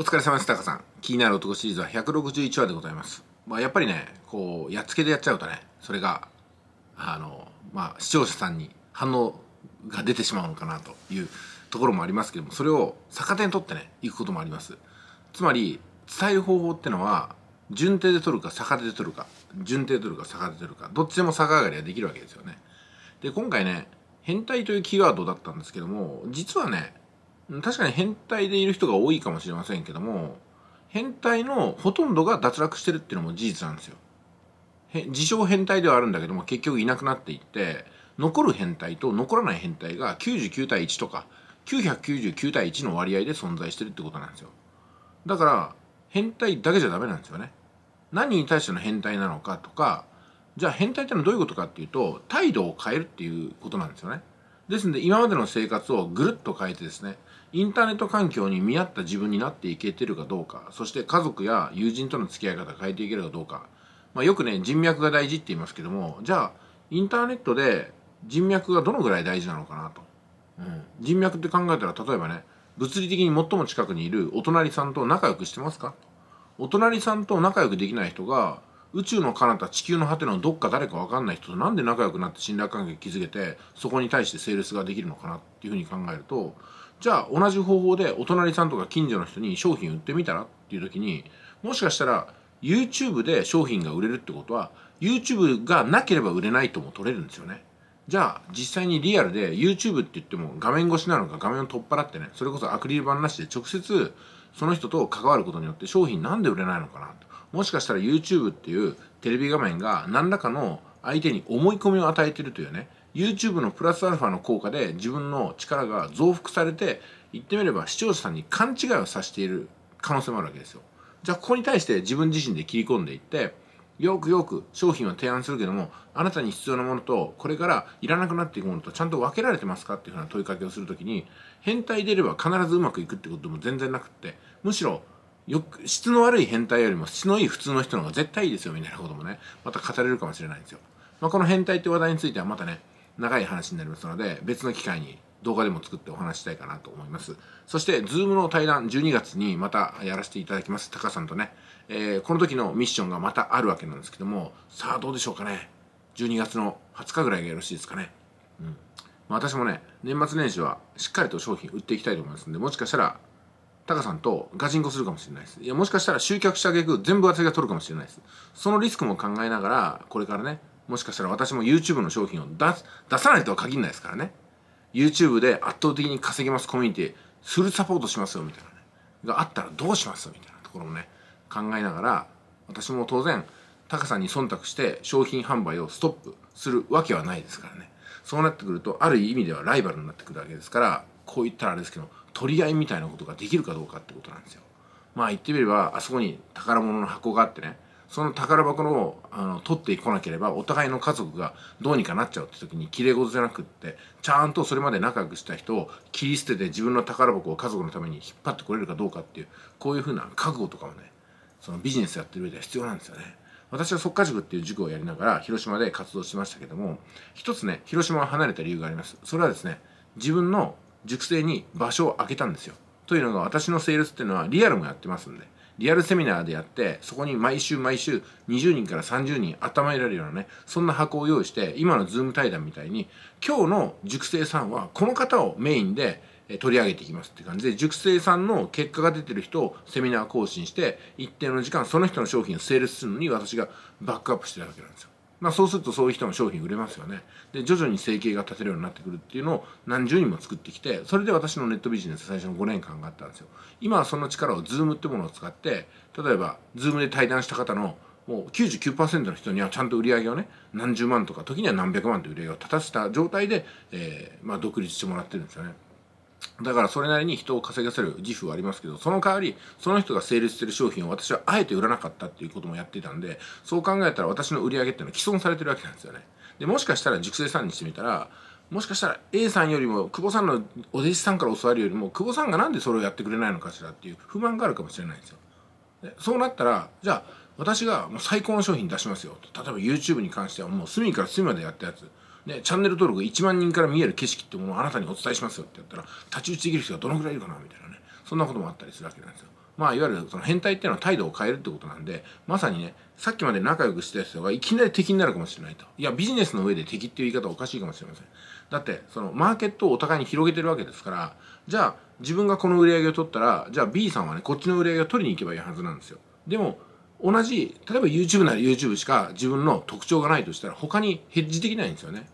お疲れ様です、タカさん。気になる男シリーズは161話でございます。まあ、やっぱりね、こう、やっつけでやっちゃうとね、それが、あの、まあ、視聴者さんに反応が出てしまうのかなというところもありますけども、それを逆手に取ってね、行くこともあります。つまり、伝える方法ってのは、順手で取るか逆手で取るか、順手で取るか逆手で取るか、どっちでも逆上がりができるわけですよね。で、今回ね、変態というキーワードだったんですけども、実はね、確かに変態でいる人が多いかもしれませんけども変態のほとんどが脱落してるっていうのも事実なんですよ自称変態ではあるんだけども結局いなくなっていって残る変態と残らない変態が99対1とか999対1の割合で存在してるってことなんですよだから変態だけじゃダメなんですよね何に対しての変態なのかとかじゃあ変態ってのはどういうことかっていうと態度を変えるっていうことなんですよねですので今までの生活をぐるっと変えてですねインターネット環境に見合った自分になっていけてるかどうかそして家族や友人との付き合い方変えていけるかどうか、まあ、よくね人脈が大事って言いますけどもじゃあインターネットで人脈がどのぐらい大事なのかなと、うん、人脈って考えたら例えばね物理的に最も近くにいるお隣さんと仲良くしてますかお隣さんと仲良くできない人が宇宙の彼方地球の果てのどっか誰か分かんない人となんで仲良くなって信頼関係築けてそこに対してセールスができるのかなっていうふうに考えるとじゃあ同じ方法でお隣さんとか近所の人に商品売ってみたらっていう時にもしかしたら YouTube で商品が売れるってことは YouTube がなければ売れないとも取れるんですよね。じゃあ実際にリアルで YouTube って言っても画面越しなのか画面を取っ払ってねそれこそアクリル板なしで直接その人と関わることによって商品なんで売れないのかなと。もしかしたら YouTube っていうテレビ画面が何らかの相手に思い込みを与えてるというね YouTube のプラスアルファの効果で自分の力が増幅されて言ってみれば視聴者さんに勘違いをさせている可能性もあるわけですよじゃあここに対して自分自身で切り込んでいってよくよく商品を提案するけどもあなたに必要なものとこれからいらなくなっていくものとちゃんと分けられてますかっていうふうな問いかけをするときに変態出れば必ずうまくいくってことも全然なくってむしろよく質の悪い変態よりも質のいい普通の人の方が絶対いいですよみたいなこともねまた語れるかもしれないんですよ、まあ、この変態って話題についてはまたね長い話になりますので別の機会に動画でも作ってお話したいかなと思いますそして Zoom の対談12月にまたやらせていただきますタカさんとね、えー、この時のミッションがまたあるわけなんですけどもさあどうでしょうかね12月の20日ぐらいがよろしいですかねうんまあ、私もね年末年始はしっかりと商品売っていきたいと思いますのでもしかしたらタカさんとガチンコするかもしれないです。いや、もしかしたら集客した逆、全部私が取るかもしれないです。そのリスクも考えながら、これからね、もしかしたら私も YouTube の商品を出す、出さないとは限らないですからね。YouTube で圧倒的に稼げますコミュニティ、するサポートしますよ、みたいなね。があったらどうしますみたいなところもね、考えながら、私も当然、タカさんに忖度して商品販売をストップするわけはないですからね。そうなってくると、ある意味ではライバルになってくるわけですから、こう言ったらあれですけど取り合いみたいなことができるかどうかってことなんですよ。まあ言ってみればあそこに宝物の箱があってねその宝箱をあの取ってこなければお互いの家族がどうにかなっちゃうって時にきれい事じゃなくってちゃんとそれまで仲良くした人を切り捨てて自分の宝箱を家族のために引っ張ってこれるかどうかっていうこういうふうな覚悟とかもねそのビジネスやってる上では必要なんですよね。私は速化塾っていう塾をやりながら広島で活動しましたけども一つね広島を離れた理由があります。それはですね自分の熟成に場所を空けたんですよ。というのが私のセールスっていうのはリアルもやってますんで、リアルセミナーでやって、そこに毎週毎週20人から30人頭入れられるようなね、そんな箱を用意して、今のズーム対談みたいに、今日の塾生さんはこの方をメインで取り上げていきますって感じで、熟成さんの結果が出てる人をセミナー更新して、一定の時間、その人の商品をセールスするのに私がバックアップしてるわけなんですよ。まあ、そうするとそういう人の商品売れますよね。で、徐々に生計が立てるようになってくるっていうのを何十人も作ってきて、それで私のネットビジネス最初の5年間があったんですよ。今はその力を Zoom ってものを使って、例えば Zoom で対談した方のもう99%の人にはちゃんと売り上げをね、何十万とか、時には何百万という売り上げを立たせた状態で、えー、まあ、独立してもらってるんですよね。だからそれなりに人を稼がせる自負はありますけど、その代わり、その人が成立してる商品を私はあえて売らなかったっていうこともやってたんで、そう考えたら私の売り上げっていうのは既存されてるわけなんですよね。で、もしかしたら熟成さんにしてみたら、もしかしたら A さんよりも久保さんのお弟子さんから教わるよりも久保さんがなんでそれをやってくれないのかしらっていう不満があるかもしれないんですよ。でそうなったらじゃあ私がもう最高の商品出しますよ例えば YouTube に関してはもう隅から隅までやったやつね、チャンネル登録1万人から見える景色ってものをあなたにお伝えしますよってやったら、太刀打ちできる人がどのくらいいるかなみたいなね。そんなこともあったりするわけなんですよ。まあ、いわゆるその変態っていうのは態度を変えるってことなんで、まさにね、さっきまで仲良くしてた人がいきなり敵になるかもしれないと。いや、ビジネスの上で敵っていう言い方はおかしいかもしれません。だって、そのマーケットをお互いに広げてるわけですから、じゃあ、自分がこの売り上げを取ったら、じゃあ B さんはね、こっちの売り上げを取りに行けばいいはずなんですよ。でも、同じ、例えば YouTube なら YouTube しか自分の特徴がないとしたら、他にヘッジできないんですよね。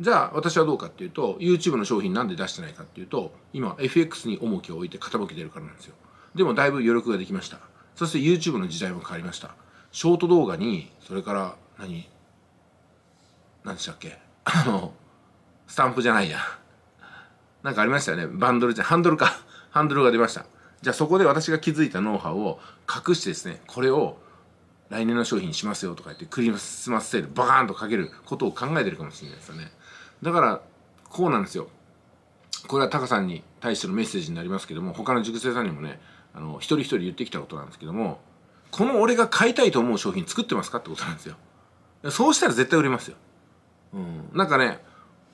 じゃあ私はどうかっていうと YouTube の商品なんで出してないかっていうと今 FX に重きを置いて傾けてるからなんですよでもだいぶ余力ができましたそして YouTube の時代も変わりましたショート動画にそれから何何でしたっけあのスタンプじゃないやなんかありましたよねバンドルじゃハンドルかハンドルが出ましたじゃあそこで私が気づいたノウハウを隠してですねこれを来年の商品にしますよとか言ってクリスマスセールバカーンとかけることを考えてるかもしれないですよねだからこうなんですよこれはタカさんに対してのメッセージになりますけども他の塾生さんにもねあの一人一人言ってきたことなんですけどもこの俺が買いたいと思う商品作ってますかってことなんですよそうしたら絶対売れますよ、うん、なんかね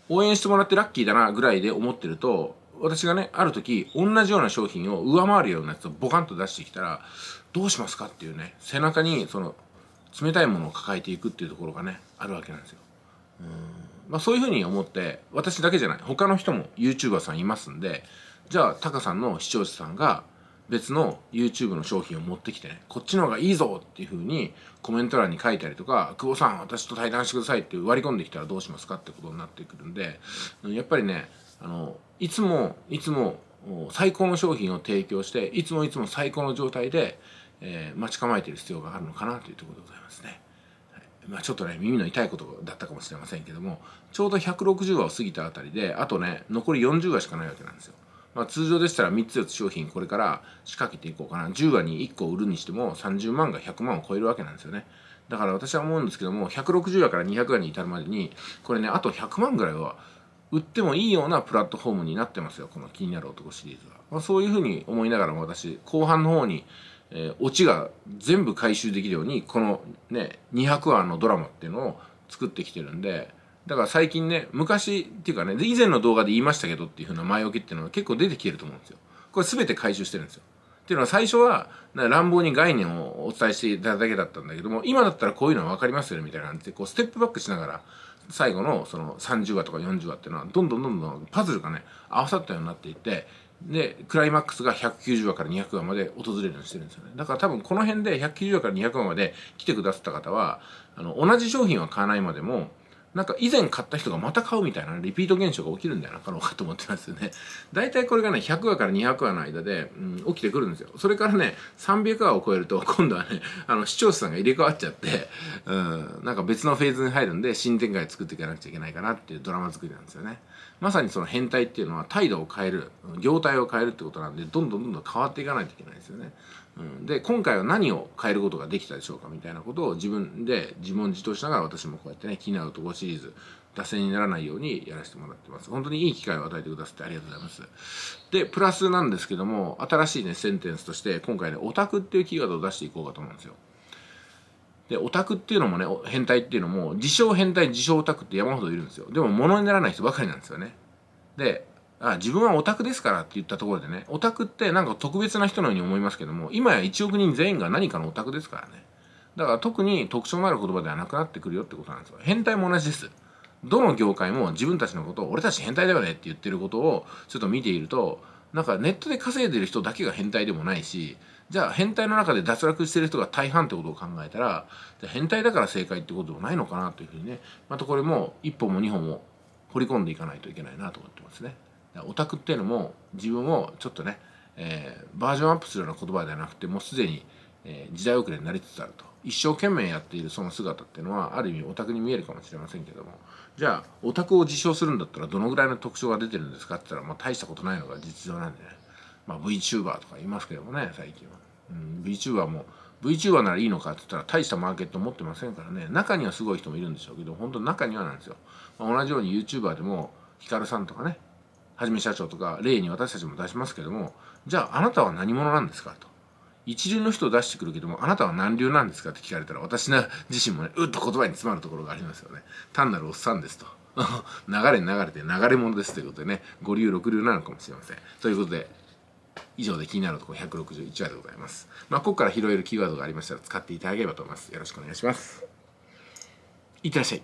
応援してもらってラッキーだなぐらいで思ってると私がねある時同じような商品を上回るようなやつをボカンと出してきたらどうしますかっていうね背中にその冷たいものを抱えていくっていうところがねあるわけなんですよまあ、そういうふうに思って私だけじゃない他の人も YouTuber さんいますんでじゃあタカさんの視聴者さんが別の YouTube の商品を持ってきてねこっちの方がいいぞっていうふうにコメント欄に書いたりとか久保さん私と対談してくださいって割り込んできたらどうしますかってことになってくるんでやっぱりねあのいつもいつも最高の商品を提供していつもいつも最高の状態で、えー、待ち構えてる必要があるのかなというところでございますね。まあ、ちょっとね耳の痛いことだったかもしれませんけどもちょうど160話を過ぎたあたりであとね残り40話しかないわけなんですよ。まあ、通常でしたら3つ4つ商品これから仕掛けていこうかな10話に1個売るにしても30万が100万を超えるわけなんですよね。だから私は思うんですけども160話から200話に至るまでにこれねあと100万ぐらいは売ってもいいようなプラットフォームになってますよこの「気になる男」シリーズは、まあ、そういうふうに思いながらも私後半の方にえー、オチが全部回収できるようにこのね200話のドラマっていうのを作ってきてるんでだから最近ね昔っていうかね以前の動画で言いましたけどっていうふうな前置きっていうのは結構出てきてると思うんですよ。これ全て回収してるんですよ。っていうのは最初は乱暴に概念をお伝えしていただだけだったんだけども今だったらこういうのは分かりますよねみたいな感じでこうステップバックしながら最後のその30話とか40話っていうのはどんどんどんどんパズルがね合わさったようになっていってでクライマックスが190話から200話まで訪れるようにしてるんですよねだから多分この辺で190話から200話まで来てくださった方はあの同じ商品は買わないまでもなんか以前買った人がまた買うみたいなリピート現象が起きるんじゃなかろうかと思ってますよね。大体これがね、100話から200話の間で、うん、起きてくるんですよ。それからね、300話を超えると、今度はね、あの、視聴者さんが入れ替わっちゃって、うん、なんか別のフェーズに入るんで、新展開作っていかなくちゃいけないかなっていうドラマ作りなんですよね。まさにその変態っていうのは態度を変える、業態を変えるってことなんで、どんどんどんどん変わっていかないといけないですよね。うん、で、今回は何を変えることができたでしょうかみたいなことを自分で自問自答しながら私もこうやってね、気になるとこしシリーズ打線にならないようにやらせてもらってます。本当にいい機会を与えてくださってありがとうございます。で、プラスなんですけども、新しいね、センテンスとして、今回ね、オタクっていうキーワードを出していこうかと思うんですよ。で、オタクっていうのもね、変態っていうのも、自称変態、自称オタクって山ほどいるんですよ。でも、物にならない人ばかりなんですよね。で、あ自分はオタクですからって言ったところでね、オタクってなんか特別な人のように思いますけども、今や1億人全員が何かのオタクですからね。だから特に特徴のある言葉ではなくなってくるよってことなんですよ。変態も同じです。どの業界も自分たちのことを俺たち変態だよねって言ってることをちょっと見ているとなんかネットで稼いでる人だけが変態でもないしじゃあ変態の中で脱落してる人が大半ってことを考えたら変態だから正解ってことでもないのかなというふうにねまたこれも一歩も二歩も掘り込んでいかないといけないなと思ってますね。オタクっていうのも自分をちょっとね、えー、バージョンアップするような言葉ではなくてもうすでにえー、時代遅れになりつつあると一生懸命やっているその姿っていうのはある意味オタクに見えるかもしれませんけどもじゃあオタクを自称するんだったらどのぐらいの特徴が出てるんですかって言ったら、まあ、大したことないのが実情なんでね、まあ、VTuber とかいますけどもね最近は、うん、VTuber も VTuber ならいいのかって言ったら大したマーケット持ってませんからね中にはすごい人もいるんでしょうけど本当中にはなんですよ、まあ、同じように YouTuber でもヒカルさんとかねはじめ社長とか例に私たちも出しますけどもじゃああなたは何者なんですかと一流の人を出してくるけどもあなたは何流なんですかって聞かれたら私な自身もねうっと言葉に詰まるところがありますよね単なるおっさんですと 流れに流れて流れ物ですということでね五流六流なのかもしれませんということで以上で気になるところ161話でございます。まあ、ここから拾えるキーワードがありましたら使っていただければと思います。よろしくお願いします。いってらっしゃい。